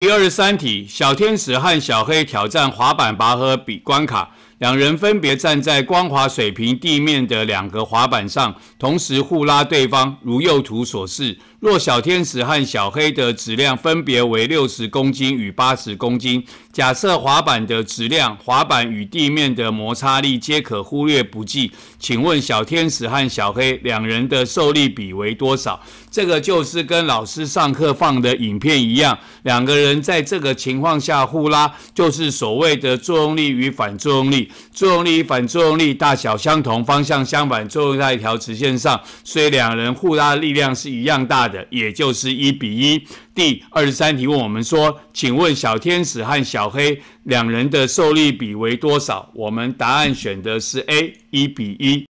第二十三题：小天使和小黑挑战滑板拔河比关卡。两人分别站在光滑水平地面的两个滑板上，同时互拉对方，如右图所示。若小天使和小黑的质量分别为六十公斤与八十公斤，假设滑板的质量、滑板与地面的摩擦力皆可忽略不计，请问小天使和小黑两人的受力比为多少？这个就是跟老师上课放的影片一样，两个人在这个情况下互拉，就是所谓的作用力与反作用力。作用力与反作用力大小相同，方向相反，作用在一条直线上，所以两人互拉的力量是一样大的，也就是一比一。第二十三题问我们说，请问小天使和小黑两人的受力比为多少？我们答案选的是 A，一比一。